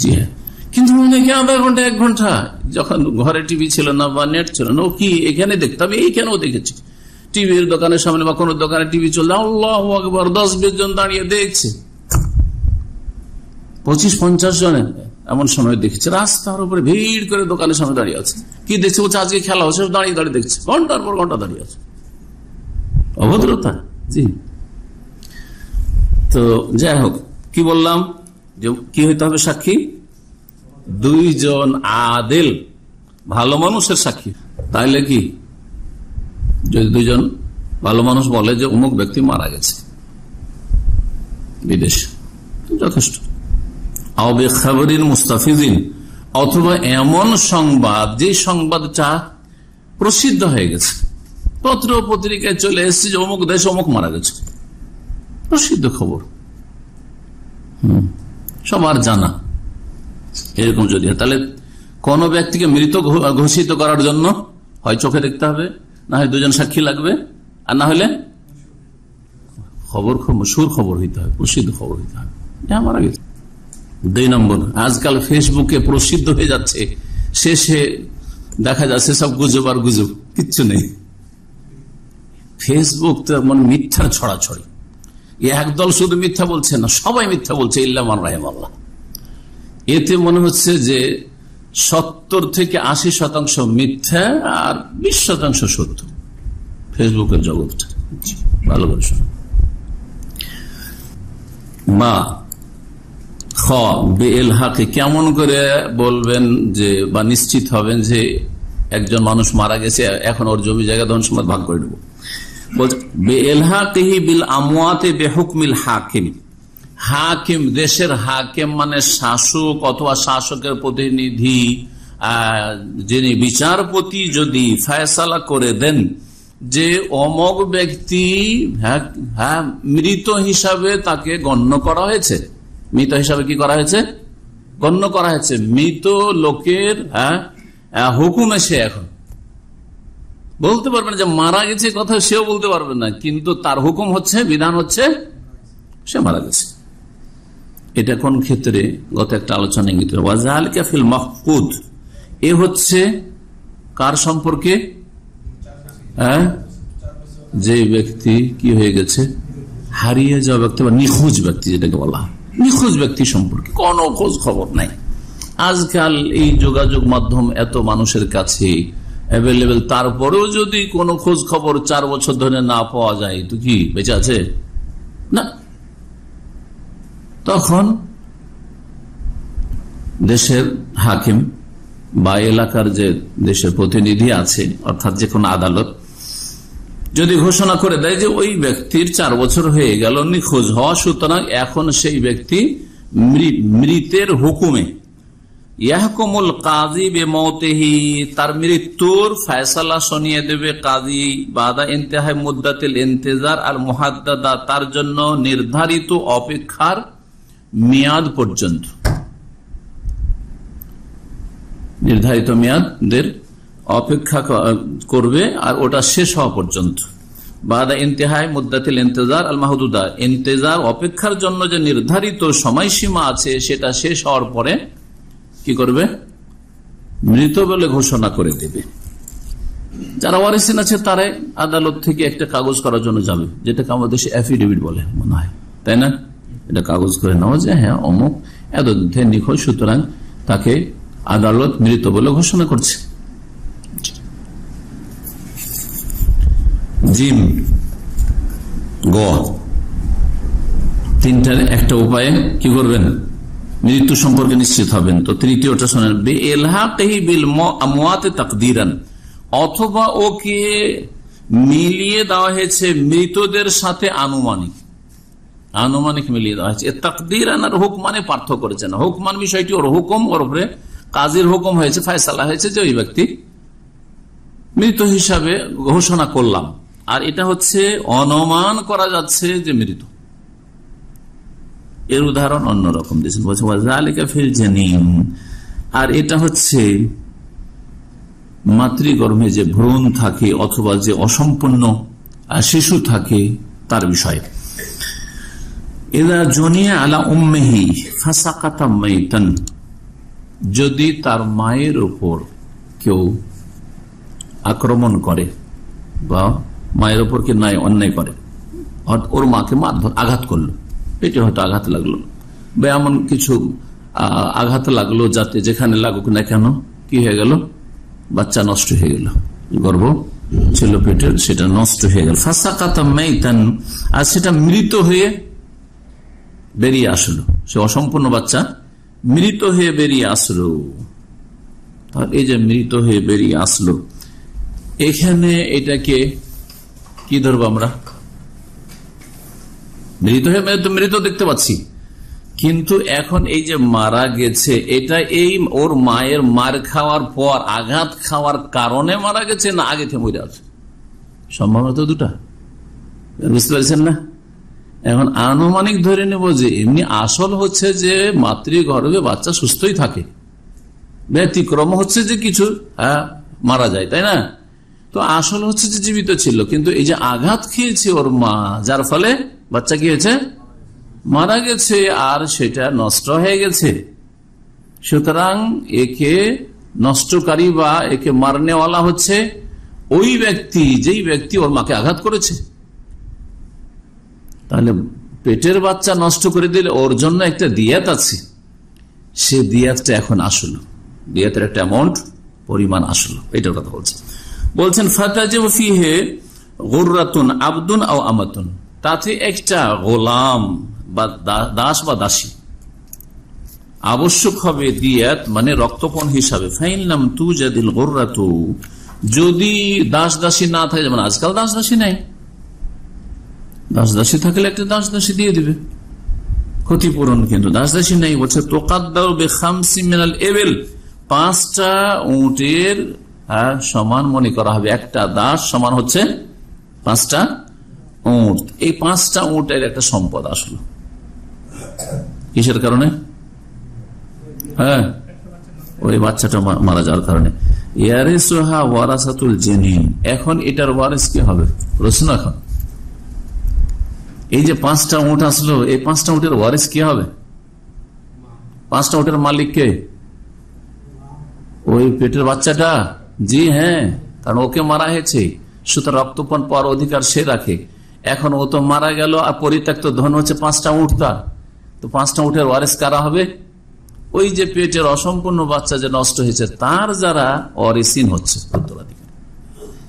জি হ্যাঁ কিন্তু অনেকে আধা ঘন্টা এক ঘন্টা যখন ঘরে টিভি ছিল না বা নেট ছিল না ও কি এখানে দেখতাম এইখানেও দেখেছি টিভির দোকানের সামনে বা কোনো দোকানে টিভি চললে আল্লাহ আকবর দশ বিশ জন দাঁড়িয়ে দেখছে পঁচিশ পঞ্চাশ জনের এমন সময় দেখেছে রাস্তার উপরে ভিড় করে দোকানের সামনে দাঁড়িয়ে আছে কি দেখছে বলছে আজকে খেলা হচ্ছে দাঁড়িয়ে দাঁড়িয়ে দেখছে ঘন্টার পর ঘন্টা দাঁড়িয়ে আছে অভদ্রতা জি তো যাই হোক কি বললাম যে কি হইতে হবে সাক্ষী দুইজন আদেল ভালো মানুষের সাক্ষী তাইলে কি যদি দুইজন ভালো মানুষ বলে যে অমুক ব্যক্তি মারা গেছে বিদেশ যথেষ্ট আবেখাবরিন মুস্তাফিজিন অথবা এমন সংবাদ যে সংবাদটা প্রসিদ্ধ হয়ে গেছে পত্র পত্রিকায় চলে এসেছে যে অমুক দেশ অমুক মারা গেছে প্রসিদ্ধ খবর হম সবার জানা এরকম যদি তাহলে কোন ব্যক্তিকে মৃত ঘোষিত করার জন্য হয় চোখে দেখতে হবে না হয় দুজন সাক্ষী লাগবে আর না হলে খবর সুর খবর হইতে হবে প্রসিদ্ধ খবর হইতে হবে আমার আগে দুই নম্বর আজকাল ফেসবুকে প্রসিদ্ধ হয়ে যাচ্ছে শেষে দেখা যাচ্ছে সব গুজব আর গুজব কিচ্ছু নেই ফেসবুক তো মানে মিথ্যার ছড়াছড়ি একদল শুধু মিথ্যা বলছে না সবাই মিথ্যা বলছে ইল্লামান রাহেম আল্লাহ এতে মনে হচ্ছে যে সত্তর থেকে আশি শতাংশ মিথ্যা আর বিশ শতাংশ সত্য ফেসবুকের জগৎটা ভালো করে মা খ বে হাকে কেমন করে বলবেন যে বা নিশ্চিত হবেন যে একজন মানুষ মারা গেছে এখন ওর জমি জায়গা ধন সম্পদ ভাগ করে দেবো বিল আমওয়াতে বেহুকমিল হাকিম হাকিম দেশের হাকিম মানে শাসক অথবা শাসকের প্রতিনিধি যিনি বিচারপতি যদি ফায়সালা করে দেন যে অমক ব্যক্তি হ্যাঁ, হ্যাঁ, মৃত হিসাবে তাকে গণ্য করা হয়েছে মৃত হিসাবে কি করা হয়েছে গণ্য করা হয়েছে মৃত লোকের হ্যাঁ হুকুমে সে এখন বলতে পারবে না যে মারা গেছে কথা সেও বলতে পারবে না কিন্তু তার হুকুম হচ্ছে বিধান হচ্ছে সে মারা গেছে এটা কোন ক্ষেত্রে গত একটা আলোচনা ইঙ্গিত ওয়াজাহাল মাহকুদ এ হচ্ছে কার সম্পর্কে হ্যাঁ যে ব্যক্তি কি হয়ে গেছে হারিয়ে যাওয়া ব্যক্তি বা নিখোঁজ ব্যক্তি যেটাকে বলা হয় নিখোঁজ ব্যক্তি সম্পর্কে কোনো খোঁজ খবর নাই আজকাল এই যোগাযোগ মাধ্যম এত মানুষের কাছে অ্যাভেলেবেল তারপরেও যদি কোনো খোঁজ খবর চার বছর ধরে না পাওয়া যায় তো কি বেঁচে আছে না তখন দেশের হাকিম বা এলাকার যে দেশের প্রতিনিধি আছে অর্থাৎ যে কোনো আদালত যদি ঘোষণা করে দেয় যে ওই ব্যক্তির চার বছর হয়ে গেল নিখোঁজ হওয়া সুতরাং এখন সেই ব্যক্তি মৃতের হুকুমে ইয়াহকুমুল কাজী বে মৌতেহি তার মৃত্যুর ফায়সালা শুনিয়ে দেবে কাজী বাদা ইন্তেহায় মুদাতিল ইন্তেজার আর মহাদ্দাদা তার জন্য নির্ধারিত অপেক্ষার মেয়াদ পর্যন্ত নির্ধারিত মেয়াদের অপেক্ষা করবে আর ওটা শেষ হওয়া পর্যন্ত বাদা ইন্তেহায় মুদাতিল ইন্তেজার আল মাহদুদা ইন্তেজার অপেক্ষার জন্য যে নির্ধারিত সময়সীমা আছে সেটা শেষ হওয়ার পরে কি করবে মৃত বলে ঘোষণা করে দেবে যারা ওয়ারিসিন আছে তারাই আদালত থেকে একটা কাগজ করার জন্য যাবে যেটাকে আমাদের দেশে অ্যাফিডেভিট বলে মনে হয় তাই না এটা কাগজ করে নেওয়া যে হ্যাঁ অমুক এত থেকে নিখোঁজ সুতরাং তাকে আদালত মৃত বলে ঘোষণা করছে জিম গ তিনটার একটা উপায়ে কি করবেন মৃত্যু সম্পর্কে নিশ্চিত হবেন তো তৃতীয়টা শোনেন বে তাকদিরান অথবা ওকে মিলিয়ে দেওয়া হয়েছে মৃতদের সাথে আনুমানিক আনুমানিক মিলিয়ে দেওয়া হয়েছে তাকদির আনার হুকমানে পার্থক্য করেছেন হুকমান বিষয়টি ওর হুকুম ওর উপরে কাজের হুকুম হয়েছে ফায়সালা হয়েছে যে ওই ব্যক্তি মৃত হিসাবে ঘোষণা করলাম আর এটা হচ্ছে অনমান করা যাচ্ছে যে মৃত এর উদাহরণ অন্যরকম দিয়েছেন বলছে আর এটা হচ্ছে মাতৃগর্ভে যে ভ্রণ থাকে অথবা যে অসম্পূর্ণ শিশু থাকে তার বিষয়ে এরা জনিয়ে আলা উম্মেহি ফাঁসাকাতা মেতন যদি তার মায়ের ওপর কেউ আক্রমণ করে বা মায়ের ওপর কে ন্যায় অন্যায় করে ওর মাকে মারধর আঘাত করলো পেটে হয়তো আঘাত লাগলো বা এমন কিছু আঘাত লাগলো যাতে যেখানে লাগুক না কেন কি হয়ে গেল বাচ্চা নষ্ট হয়ে গেল গর্ব ছিল পেটের সেটা নষ্ট হয়ে গেল ফাঁসাকাতান আর সেটা মৃত হয়ে বেরিয়ে আসলো সে অসম্পূর্ণ বাচ্চা মৃত হয়ে বেরিয়ে আসলো আর এই যে মৃত হয়ে বেরিয়ে আসলো এখানে এটাকে কি ধরবো আমরা মৃত হয়ে মৃত দেখতে পাচ্ছি কিন্তু এখন এই যে মারা গেছে এটা এই ওর মায়ের মার খাওয়ার পর আঘাত খাওয়ার কারণে মারা গেছে না আগে থেকে মরে আছে সম্ভবত দুটা বুঝতে পারছেন না এখন আনুমানিক ধরে নেব যে এমনি আসল হচ্ছে যে মাতৃগর্ভে বাচ্চা সুস্থই থাকে ব্যতিক্রম হচ্ছে যে কিছু হ্যাঁ মারা যায় তাই না তো আসল হচ্ছে যে জীবিত ছিল কিন্তু এই যে আঘাত খেয়েছে ওর মা যার ফলে বাচ্চা কি হয়েছে মারা গেছে আর সেটা নষ্ট হয়ে গেছে সুতরাং একে নষ্টকারী বা একে মারনেওয়ালা হচ্ছে ওই ব্যক্তি যেই ব্যক্তি ওর মাকে আঘাত করেছে তাহলে পেটের বাচ্চা নষ্ট করে দিলে ওর জন্য একটা দিয়াত আছে সে দিয়াতটা এখন আসলো দিয়াতের একটা অ্যামাউন্ট পরিমাণ আসলো এটার কথা বলছে বলছেন ফাতাজে ফিহে গোর্রাতুন আবদুন আও আমাতুন তাতে একটা গোলাম বা দাস বা দাসী আবশ্যক হবে দিয়াত মানে রক্তপণ হিসাবে নাম তু জাদিল গোর্রাতু যদি দাস দাসী না থাকে যেমন আজকাল দাস দাসী নাই দাস দাসী থাকলে একটা দাস দাসী দিয়ে দিবে ক্ষতিপূরণ কিন্তু দাস দাসী নেই বলছে তোকাদ্দাও বেখামসি মিনাল এবেল পাঁচটা উটের সমান মনে করা হবে একটা দাস সমান হচ্ছে পাঁচটা উঁট এই পাঁচটা উঁটের একটা সম্পদ আসলো কিসের কারণে হ্যাঁ ওই বাচ্চাটা মারা যাওয়ার কারণে এখন এটার ওয়ারেস কি হবে প্রশ্ন এখন এই যে পাঁচটা উঁট আসলো এই পাঁচটা উঁটের ওয়ারেস কি হবে পাঁচটা উঁটের মালিক কে ওই পেটের বাচ্চাটা জি হ্যাঁ কারণ ওকে মারা হয়েছে সুতরাং রক্তপণ পাওয়ার অধিকার সে রাখে এখন ও তো মারা গেল আর পরিত্যক্ত ধন হচ্ছে পাঁচটা উঠ তার তো পাঁচটা উঠের ওয়ারেস কারা হবে ওই যে পেটের অসম্পূর্ণ বাচ্চা যে নষ্ট হয়েছে তার যারা অরিসিন হচ্ছে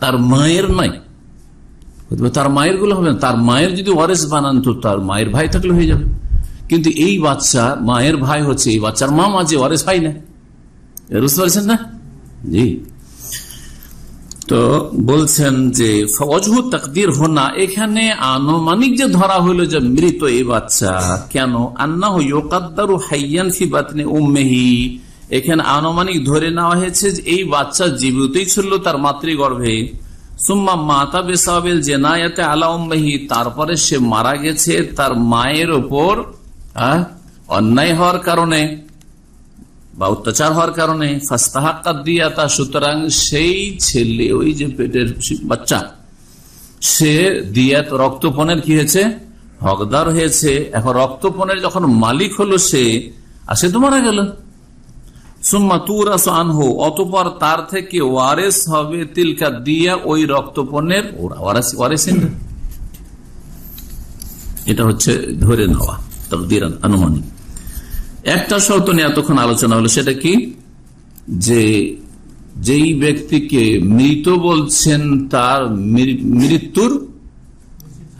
তার মায়ের নাই তার মায়ের গুলো হবে না তার মায়ের যদি ওয়ারেস বানান তো তার মায়ের ভাই থাকলে হয়ে যাবে কিন্তু এই বাচ্চা মায়ের ভাই হচ্ছে এই বাচ্চার মামা যে ওয়ারেস ভাই না বুঝতে পারছেন না জি তো বলছেন যে অজহু তাকদির হোনা এখানে আনুমানিক যে ধরা হইল যে মৃত এই বাচ্চা কেন আন্না ইয়োকাদ্দারু হাইয়ান ফি বাতনে উম্মেহি এখানে আনুমানিক ধরে নেওয়া হয়েছে যে এই বাচ্চা জীবিতই ছিল তার মাতৃগর্ভে সুম্মা মাতা বেসাবেল এতে আলা উম্মেহি তারপরে সে মারা গেছে তার মায়ের ওপর অন্যায় হওয়ার কারণে বা অত্যাচার হওয়ার কারণে ফাস্তাহাক্কা দিয়া তা সুতরাং সেই ছেলে ওই যে পেটের বাচ্চা সে দিয়া রক্তপণের কি হয়েছে হকদার হয়েছে এখন রক্তপণের যখন মালিক হলো সে আর সে তো মারা গেল সুম্মা অতপর তার থেকে ওয়ারেস হবে তিলকা দিয়া ওই রক্তপণের এটা হচ্ছে ধরে নেওয়া তবে আনুমানিক একটা শর্ত নিয়ে এতক্ষণ আলোচনা হলো সেটা কি যে যেই ব্যক্তিকে মৃত বলছেন তার মৃত্যুর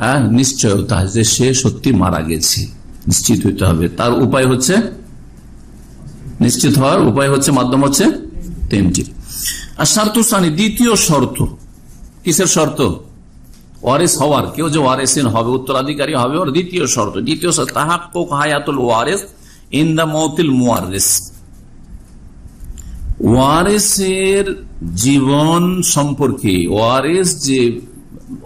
হ্যাঁ নিশ্চয়তা যে সে সত্যি মারা গেছে নিশ্চিত হইতে হবে তার উপায় হচ্ছে নিশ্চিত হওয়ার উপায় হচ্ছে মাধ্যম হচ্ছে তেমটি আর স্বার্থ সানি দ্বিতীয় শর্ত কিসের শর্ত ওয়ারেস হওয়ার কেউ যে ওয়ারেসেন হবে উত্তরাধিকারী হবে ওর দ্বিতীয় শর্ত দ্বিতীয় শর্ত তাহাক্ক হায়াতুল ওয়ারেস ইন দা মৌতিল মুয়ারিস ওয়ারেসের জীবন সম্পর্কে ওয়ারেস যে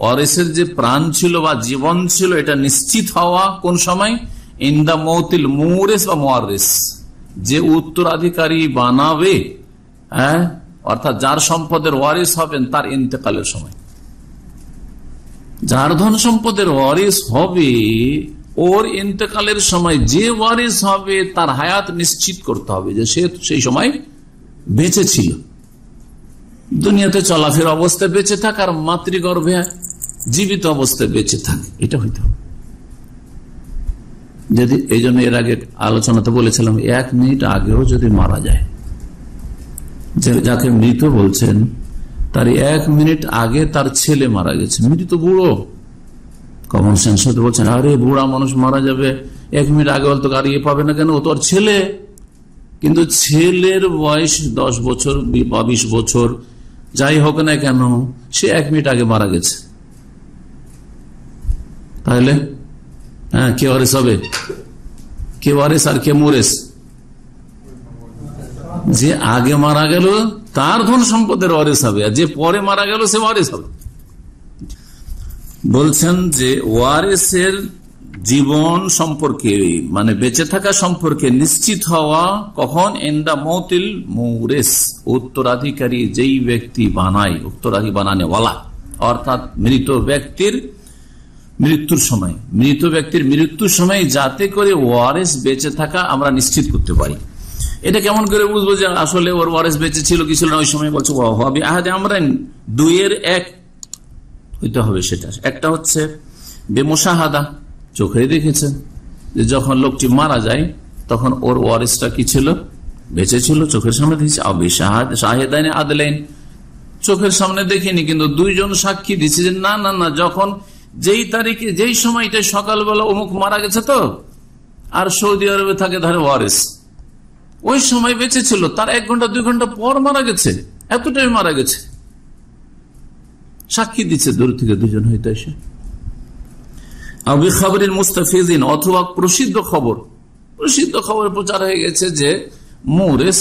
ওয়ারেসের যে প্রাণ ছিল বা জীবন ছিল এটা নিশ্চিত হওয়া কোন সময় ইন দা মৌতিল মুরেস বা মোয়ারেস যে উত্তরাধিকারী বানাবে হ্যাঁ অর্থাৎ যার সম্পদের ওয়ারিস হবেন তার ইন্তেকালের সময় যার ধন সম্পদের ওয়ারিস হবে ওর ইন্তকালের সময় যে ওয়ারিস হবে তার হায়াত নিশ্চিত করতে হবে যে সে সেই সময় বেঁচে ছিল দুনিয়াতে চলাফের অবস্থায় বেঁচে থাক আর মাতৃগর্ভে জীবিত অবস্থায় বেঁচে থাক এটা হইতে হবে যদি এই জন্য এর আগে আলোচনাতে বলেছিলাম এক মিনিট আগেও যদি মারা যায় যাকে মৃত বলছেন তার এক মিনিট আগে তার ছেলে মারা গেছে মৃত বুড়ো কমন সেন্স হতে বলছেন আরে বুড়া মানুষ মারা যাবে এক মিনিট আগে বলতো গাড়ি পাবে না কেন ও তো ছেলে কিন্তু ছেলের বয়স দশ বছর বা বিশ বছর যাই হোক না কেন সে এক মিনিট আগে মারা গেছে তাহলে হ্যাঁ কে ওয়ারেস হবে কে ওয়ারেস আর কে মোরেস যে আগে মারা গেল তার ধন সম্পদের ওয়ারেস হবে আর যে পরে মারা গেল সে ওয়ারেস হবে বলছেন যে ওয়ারেসের জীবন সম্পর্কে মানে বেঁচে থাকা সম্পর্কে নিশ্চিত হওয়া কখন এন্ডা মৌতিল মৌরেস উত্তরাধিকারী যেই ব্যক্তি বানায় উত্তরাধিকারী বানানেওয়ালা অর্থাৎ মৃত ব্যক্তির মৃত্যুর সময় মৃত ব্যক্তির মৃত্যুর সময় যাতে করে ওয়ারেস বেঁচে থাকা আমরা নিশ্চিত করতে পারি এটা কেমন করে বুঝবো যে আসলে ওর ওয়ারেস বেঁচে ছিল কি ছিল না ওই সময় বলছো আমরা দুইয়ের এক হইতে হবে সেটা একটা হচ্ছে বেমোশাহাদা চোখে দেখেছেন যে যখন লোকটি মারা যায় তখন ওর ওয়ারিসটা কি ছিল বেঁচে ছিল চোখের সামনে দেখেছি আবি শাহেদাইনে আদলেন চোখের সামনে দেখিনি কিন্তু দুইজন সাক্ষী দিচ্ছে যে না না না যখন যেই তারিখে যেই সময়টা সকালবেলা অমুক মারা গেছে তো আর সৌদি আরবে থাকে ধরে ওয়ারিস ওই সময় বেঁচে ছিল তার এক ঘন্টা দুই ঘন্টা পর মারা গেছে এতটাই মারা গেছে সাক্ষী দিচ্ছে দূর থেকে দুজন হয়তো এসে খবরের মুস্তাফিজিন অথবা প্রসিদ্ধ খবর প্রসিদ্ধ খবর প্রচার হয়ে গেছে যে মৌরেস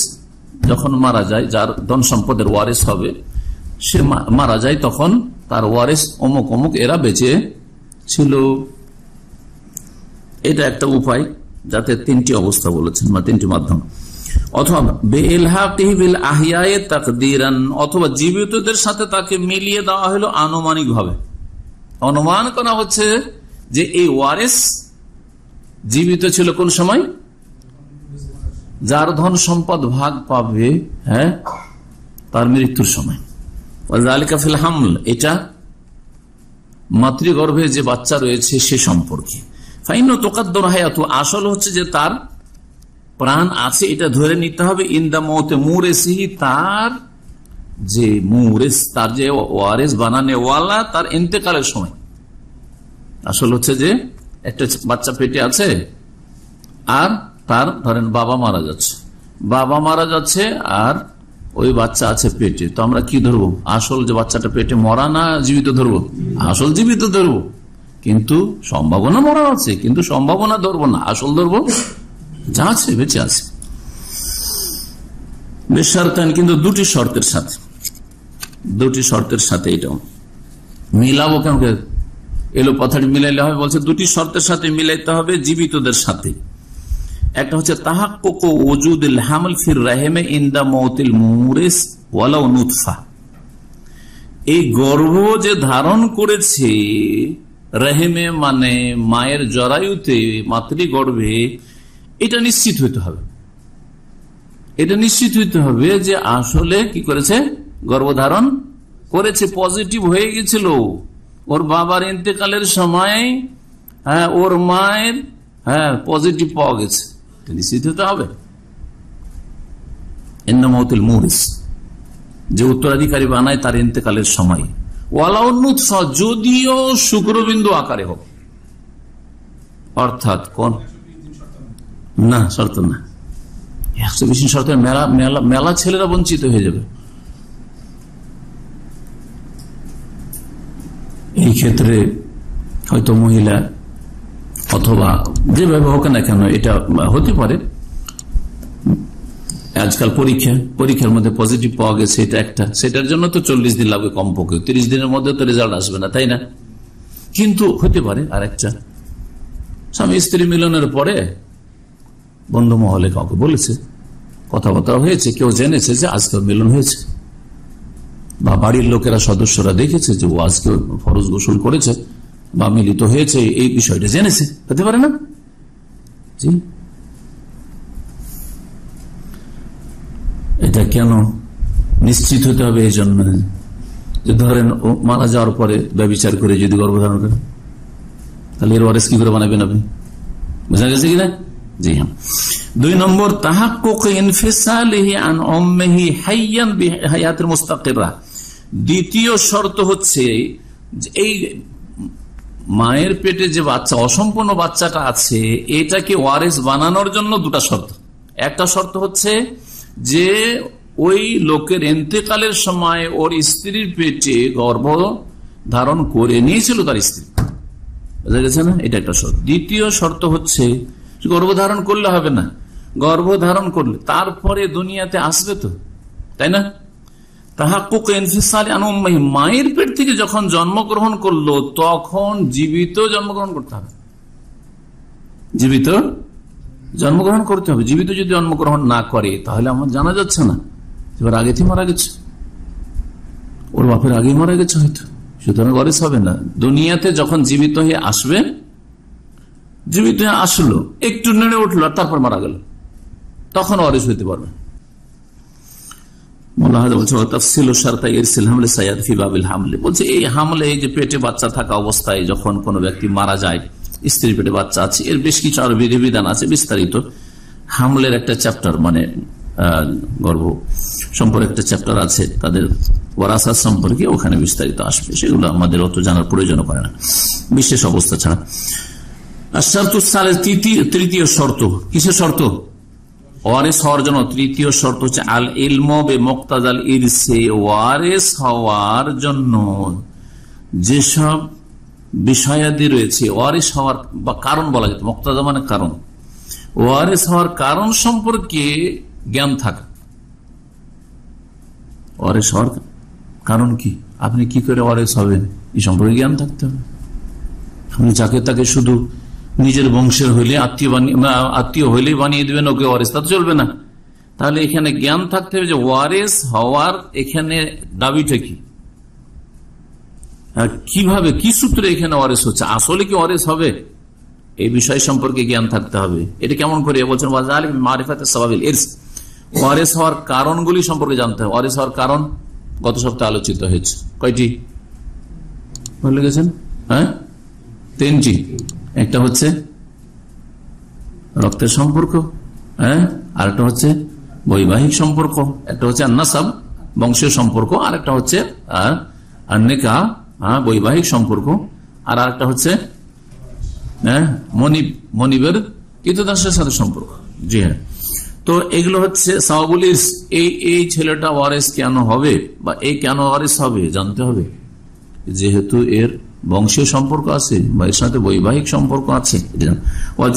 যখন মারা যায় যার ধন সম্পদের ওয়ারেস হবে সে মারা যায় তখন তার ওয়ারেস অমুক অমুক এরা বেঁচে ছিল এটা একটা উপায় যাতে তিনটি অবস্থা বলেছেন বা তিনটি মাধ্যম অথবা জীবিতদের সাথে তাকে মিলিয়ে দেওয়া হলো আনুমানিক ভাবে অনুমান করা হচ্ছে যে এই ওয়ারেস জীবিত ছিল কোন সময় যার ধন সম্পদ ভাগ পাবে হ্যাঁ তার মৃত্যুর সময় হামল এটা মাতৃগর্ভে যে বাচ্চা রয়েছে সে সম্পর্কে ফাইন আসল হচ্ছে যে তার প্রাণ আছে এটা ধরে নিতে হবে ইন দা মতে মুরেসিহি তার যে মুরেস তার যে ওয়ারেস বানানে ওয়ালা তার এতেকালের সময় আসল হচ্ছে যে একটা বাচ্চা পেটে আছে আর তার ধরেন বাবা মারা যাচ্ছে বাবা মারা যাচ্ছে আর ওই বাচ্চা আছে পেটে তো আমরা কি ধরবো আসল যে বাচ্চাটা পেটে মরা না জীবিত ধরবো আসল জীবিত ধরবো কিন্তু সম্ভাবনা মরা আছে কিন্তু সম্ভাবনা ধরবো না আসল ধরবো যা আছে বেঁচে আছে বেশার্তান কিন্তু দুটি শর্তের সাথে দুটি শর্তের সাথে এটাও মিলাবো কাউকে এলো মিলাইলে হবে বলছে দুটি শর্তের সাথে মিলাইতে হবে জীবিতদের সাথে একটা হচ্ছে হামল ফির রাহেমে ইন দা মৌতিল মুরেস ওয়ালা নুৎফা এই গর্ব যে ধারণ করেছে রেহেমে মানে মায়ের জরায়ুতে গর্ভে এটা নিশ্চিত হইতে হবে এটা নিশ্চিত হইতে হবে যে আসলে কি করেছে গর্ভধারণ করেছে পজিটিভ হয়ে গেছিল ওর বাবার ইন্তেকালের সময় হ্যাঁ ওর মায়ের হ্যাঁ পজিটিভ পাওয়া গেছে নিশ্চিত হতে হবে যে উত্তরাধিকারী বানায় তার ইন্তেকালের সময় ওয়ালাউন্নুৎস যদিও শুক্রবিন্দু আকারে হোক অর্থাৎ কোন না শর্ত না একশো বিশ শর্ত মেলা ছেলেরা বঞ্চিত হয়ে যাবে এই ক্ষেত্রে হয়তো মহিলা অথবা যেভাবে হোক না কেন এটা হতে পারে আজকাল পরীক্ষা পরীক্ষার মধ্যে পজিটিভ পাওয়া গেছে এটা একটা সেটার জন্য তো চল্লিশ দিন লাগবে কমপক্ষে তিরিশ দিনের মধ্যে তো রেজাল্ট আসবে না তাই না কিন্তু হতে পারে আর একটা স্বামী স্ত্রী মিলনের পরে বন্ধু মহলে কাউকে বলেছে কথাবার্তা হয়েছে কেউ জেনেছে যে আজকে মিলন হয়েছে বা বাড়ির লোকেরা সদস্যরা দেখেছে যে ও আজকে ফরজ গোসল করেছে বা মিলিত হয়েছে এই বিষয়টা জেনেছে হতে পারে না এটা কেন নিশ্চিত হতে হবে এই জন্য যে ধরেন ও মারা যাওয়ার পরে ব্যবচার করে যদি গর্ভধারণ করে তাহলে এর ওয়ারেস কি করে বানাবেন আপনি বোঝা গেছে কিনা জি হ্যাঁ দুই নম্বর তাহাক্কুক ইনফিসালিহি আন দ্বিতীয় শর্ত হচ্ছে এই মায়ের পেটে যে বাচ্চা অসম্পূর্ণ বাচ্চাটা আছে এটাকে ওয়ারেস বানানোর জন্য দুটা শর্ত একটা শর্ত হচ্ছে যে ওই লোকের এন্তেকালের সময় ওর স্ত্রীর পেটে গর্ব ধারণ করে নিয়েছিল তার স্ত্রী বুঝা গেছে না এটা একটা শর্ত দ্বিতীয় শর্ত হচ্ছে গর্ভধারণ করলে হবে না গর্ভধারণ করলে তারপরে দুনিয়াতে আসবে তো তাই না মায়ের পেট থেকে যখন জন্মগ্রহণ করলো তখন জীবিত জন্মগ্রহণ করতে হবে জীবিত জন্মগ্রহণ করতে হবে জীবিত যদি জন্মগ্রহণ না করে তাহলে আমার জানা যাচ্ছে না এবার আগে থেকে মারা গেছে ওর বাপের আগে মারা গেছে হয়তো সুতরাং গরিস হবে না দুনিয়াতে যখন জীবিত হয়ে আসবে জীবিত আসলো একটু নেড়ে উঠলো তারপর মারা গেল তখন অরিস হইতে পারবে বলছে এই হামলে যে পেটে বাচ্চা থাকা অবস্থায় যখন কোনো ব্যক্তি মারা যায় স্ত্রীর পেটে বাচ্চা আছে এর বেশ কিছু আছে বিস্তারিত হামলের একটা চ্যাপ্টার মানে সম্পর্কে একটা চ্যাপ্টার আছে তাদের সম্পর্কে ওখানে বিস্তারিত আসবে সেগুলো আমাদের অত জানার প্রয়োজন করে না বিশেষ অবস্থা ছাড়া তৃতীয় শর্ত কিসের শর্ত ওয়ারেস হওয়ার জন্য তৃতীয় শর্ত হচ্ছে আল ইলম বে মোক্তাজ আল ইরসে ওয়ারেস হওয়ার জন্য যেসব বিষয়াদি রয়েছে ওয়ারেস হওয়ার বা কারণ বলা যেত মোক্তাজা মানে কারণ ওয়ারেস হওয়ার কারণ সম্পর্কে জ্ঞান থাকা ওয়ারেস হওয়ার কারণ কি আপনি কি করে ওয়ারেস হবেন এই সম্পর্কে জ্ঞান থাকতে হবে আপনি যাকে তাকে শুধু নিজের বংশের হইলে আত্মীয় আত্মীয় হইলে বানিয়ে দেবেন ওকে ওয়ারেস তা চলবে না তাহলে এখানে জ্ঞান থাকতে হবে যে ওয়ারেস হওয়ার এখানে দাবিটা কি কিভাবে কি সূত্রে এখানে ওয়ারেস হচ্ছে আসলে কি ওয়ারেস হবে এই বিষয় সম্পর্কে জ্ঞান থাকতে হবে এটা কেমন করে বলছেন মারিফাতে স্বাভাবিক এর ওয়ারেস হওয়ার কারণগুলি সম্পর্কে জানতে হবে ওয়ারেস হওয়ার কারণ গত সপ্তাহে আলোচিত হয়েছে কয়টি বলে গেছেন হ্যাঁ তিনটি একটা হচ্ছে রক্তের সম্পর্ক হ্যাঁ আরেকটা হচ্ছে বৈবাহিক সম্পর্ক একটা হচ্ছে আন্নাসাব বংশের সম্পর্ক আর একটা হচ্ছে আর হ্যাঁ বৈবাহিক সম্পর্ক আর আরেকটা হচ্ছে হ্যাঁ মনিব মনিবের কৃতদাসের সাথে সম্পর্ক জি হ্যাঁ তো এগুলো হচ্ছে সাহাবুল এই এই ছেলেটা ওয়ারেস কেন হবে বা এই কেন ওয়ারেস হবে জানতে হবে যেহেতু এর বংশীয় সম্পর্ক আছে বা এর সাথে বৈবাহিক সম্পর্ক আছে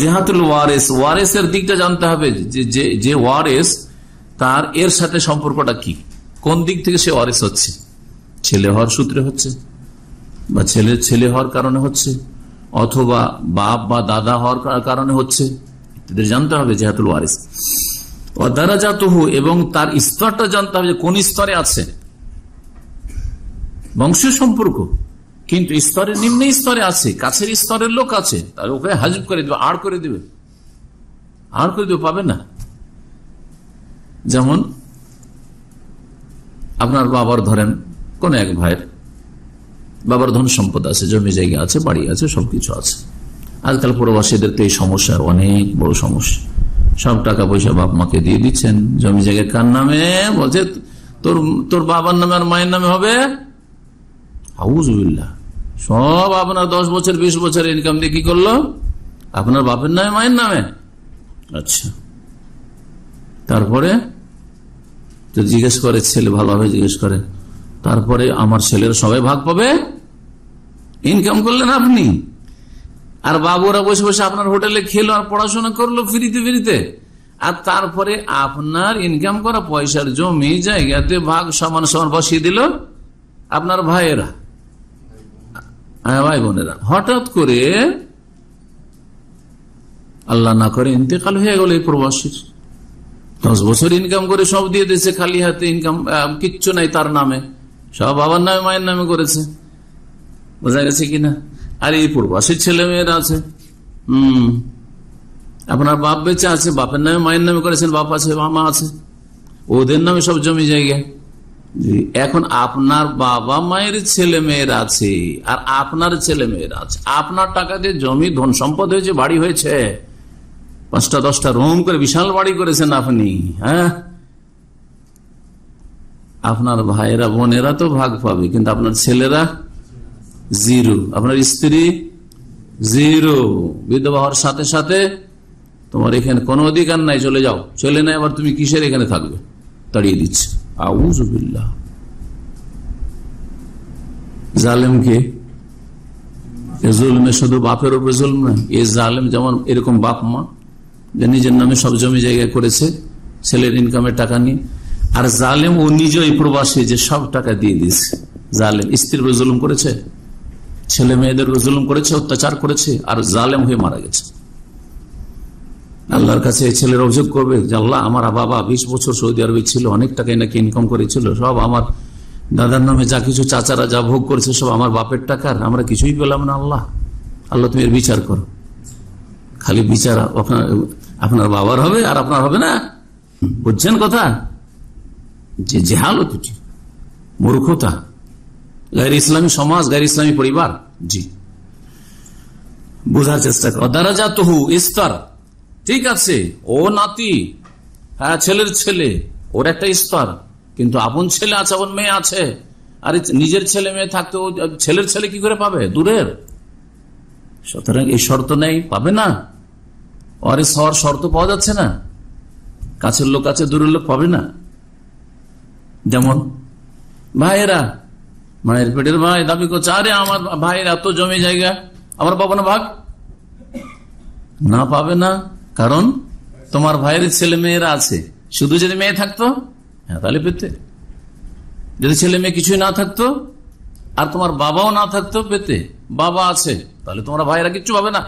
জেহাতুল ওয়ারেস ওয়ারেস এর দিকটা জানতে হবে যে ওয়ারেস তার এর সাথে সম্পর্কটা কি কোন দিক থেকে সে ওয়ারেস হচ্ছে ছেলে হওয়ার সূত্রে হচ্ছে বা ছেলে ছেলে হওয়ার কারণে হচ্ছে অথবা বাপ বা দাদা হওয়ার কারণে হচ্ছে এদের জানতে হবে জেহাতুল ওয়ারেস অদারাজাতহু এবং তার স্তরটা জানতে হবে যে কোন স্তরে আছে বংশীয় সম্পর্ক কিন্তু স্তরের নিম্ন স্তরে আছে কাছের স্তরের লোক আছে তার ওকে হাজিব করে দেবে আড় করে দেবে আড় করে দেবে পাবে না যেমন আপনার বাবার ধরেন কোন এক ভাইয়ের বাবার ধন সম্পদ আছে জমি জায়গা আছে বাড়ি আছে সবকিছু আছে আজকাল প্রবাসীদের তো এই সমস্যা অনেক বড় সমস্যা সব টাকা পয়সা বাপ মাকে দিয়ে দিচ্ছেন জমি জায়গা কার নামে বলছে তোর তোর বাবার নামে আর মায়ের নামে হবে উল্লাহ সব আপনার দশ বছর বিশ বছর ইনকাম দিয়ে কি করলো আপনার বাপের নামে মায়ের নামে আচ্ছা তারপরে জিজ্ঞেস করে ছেলে ভালোভাবে জিজ্ঞেস করে তারপরে আমার ছেলের সবাই ভাগ পাবে ইনকাম করলেন আপনি আর বাবুরা বসে বসে আপনার হোটেলে খেলো আর পড়াশোনা করলো ফিরিতে ফিরিতে আর তারপরে আপনার ইনকাম করা পয়সার জমি জায়গাতে ভাগ সমান সমান বসিয়ে দিল আপনার ভাইয়েরা হ্যাঁ, ভাই বোনেরা হঠাৎ করে আল্লাহ না করে ইন্তেকাল হয়ে গেল এই প্রবাসীর দশ বছর ইনকাম করে সব দিয়ে দিয়েছে খালি হাতে ইনকাম কিচ্ছু নাই তার নামে সব বাবার নামে মায়ের নামে করেছে বোঝা গেছে কিনা আর এই প্রবাসীর ছেলে মেয়েরা আছে হম আপনার বাপ বেঁচে আছে বাপের নামে মায়ের নামে করেছেন বাপ আছে মামা আছে ওদের নামে সব জমি জায়গায় এখন আপনার বাবা মায়ের ছেলে মেয়ের আছে আর আপনার ছেলে মেয়েরা আছে আপনার টাকা দিয়ে জমি ধন সম্পদ হয়েছে বাড়ি হয়েছে পাঁচটা দশটা রুম করে বিশাল বাড়ি করেছেন আপনি হ্যাঁ আপনার ভাইয়েরা বোনেরা তো ভাগ পাবে কিন্তু আপনার ছেলেরা জিরো আপনার স্ত্রী জিরো বিধবা হওয়ার সাথে সাথে তোমার এখানে কোনো অধিকার নাই চলে যাও চলে নাই আবার তুমি কিসের এখানে থাকবে তাড়িয়ে দিচ্ছে জালেমকে জুলমে শুধু বাপের উপরে জুলম নয় এই জালেম যেমন এরকম বাপ মা যে নিজের নামে সব জমি জায়গায় করেছে ছেলের ইনকামের টাকা নিয়ে আর জালেম ও নিজেই প্রবাসী যে সব টাকা দিয়ে দিয়েছে জালেম স্ত্রীর জুলুম করেছে ছেলে মেয়েদের জুলুম করেছে অত্যাচার করেছে আর জালেম হয়ে মারা গেছে আল্লাহর কাছে এই ছেলের অভিযোগ করবে যে আল্লাহ আমার বাবা বিশ বছর সৌদি আরবে ছিল অনেক টাকা নাকি ইনকাম করেছিল সব আমার দাদার নামে যা কিছু চাচারা যা ভোগ করেছে সব আমার বাপের টাকার আমরা কিছুই পেলাম না আল্লাহ আল্লাহ তুমি এর বিচার করো খালি বিচার আপনার আপনার বাবার হবে আর আপনার হবে না বুঝছেন কথা যে জেহাল তুটি মূর্খতা গায়ের ইসলামী সমাজ গায়ের ইসলামী পরিবার জি বোঝার চেষ্টা করো দ্বারা যা তহু ইস্তার ঠিক আছে ও নাতি হ্যাঁ ছেলের ছেলে ওর একটা স্তর কিন্তু আপন ছেলে আছে আপন মেয়ে আছে আরে নিজের ছেলে মেয়ে থাকতে ছেলের ছেলে কি করে পাবে দূরের সুতরাং এই শর্ত নেই পাবে না আরে সর শর্ত পাওয়া যাচ্ছে না কাছের লোক আছে দূরের লোক পাবে না যেমন ভাইয়েরা মায়ের পেটের ভাই দাবি করছে আরে আমার ভাইয়ের এত জমি জায়গা আমার পাবো না ভাগ না পাবে না কারণ তোমার ভাইয়ের ছেলে মেয়েরা আছে শুধু যদি মেয়ে থাকতো হ্যাঁ তাহলে পেতে যদি ছেলে মেয়ে কিছুই না থাকতো আর তোমার বাবাও না থাকতো পেতে বাবা আছে তাহলে তোমার ভাইয়েরা কিচ্ছু পাবে না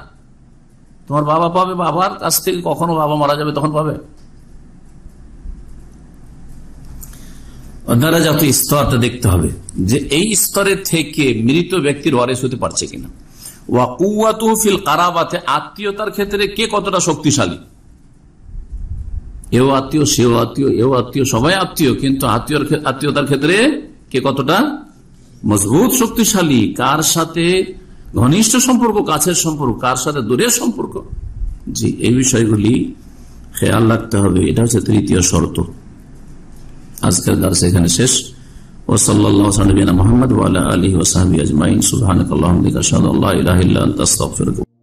তোমার বাবা পাবে বাবার কাছ থেকে কখনো বাবা মারা যাবে তখন পাবে দ্বারা যত স্তরটা দেখতে হবে যে এই স্তরের থেকে মৃত ব্যক্তির ওয়ারেস হতে পারছে কিনা ওয়া ফিল কারাবাতে আত্মীয়তার ক্ষেত্রে কে কতটা শক্তিশালী এও আত্মীয় সেও আত্মীয় এও আত্মীয় সবাই আত্মীয় কিন্তু আত্মীয় আত্মীয়তার ক্ষেত্রে কে কতটা মজবুত শক্তিশালী কার সাথে ঘনিষ্ঠ সম্পর্ক কাছের সম্পর্ক কার সাথে দূরের সম্পর্ক জি এই বিষয়গুলি খেয়াল রাখতে হবে এটা হচ্ছে তৃতীয় শর্ত আজকের দার্স এখানে শেষ وصلى الله وسلم على نبينا محمد وعلى آله وصحبه أجمعين سبحانك اللهم وبحمدك أشهد أن لا إله إلا أنت أستغفرك